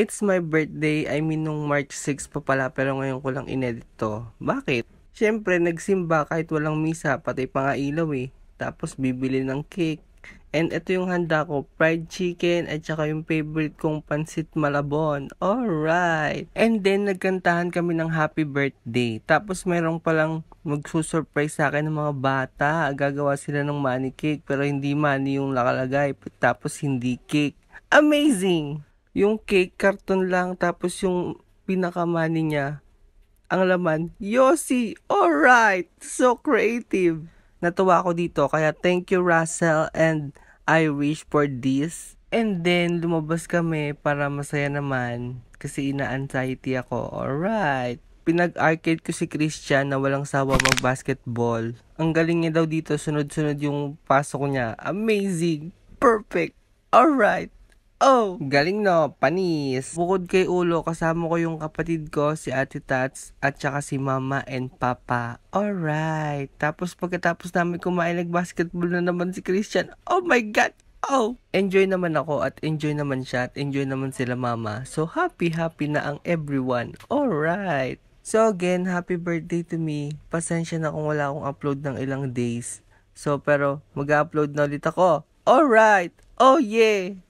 It's my birthday, I mean nung March 6 pa pala pero ngayon ko lang inedit to. Bakit? Siyempre nagsimba kahit walang misa, pati pa nga ilaw eh. Tapos bibili ng cake. And ito yung handa ko, fried chicken at saka yung favorite kong pansit malabon. Alright! And then nagkantahan kami ng happy birthday. Tapos merong palang magsusurprise sa akin ng mga bata. Gagawa sila ng money cake pero hindi money yung nakalagay. Tapos hindi cake. Amazing! yung cake carton lang tapos yung pinakamani niya ang laman Yossi right so creative natuwa ako dito kaya thank you Russell and I wish for this and then lumabas kami para masaya naman kasi ina-anxiety ako all right pinag-arcade ko si Christian na walang sawa mag-basketball. Ang galing niya daw dito, sunod-sunod yung pasok niya. Amazing! Perfect! Alright! Oh! Galing no, panis. Bukod kay ulo, kasama ko yung kapatid ko, si Ate Tats, at saka si Mama and Papa. Alright. Tapos pagkatapos namin kumain, nag-basketball na naman si Christian. Oh my God! Oh! Enjoy naman ako at enjoy naman siya at enjoy naman sila mama. So happy happy na ang everyone. Alright! So again, happy birthday to me. Pasensya na kung wala akong upload ng ilang days. So pero mag-upload na ulit ako. Alright! Oh yeah!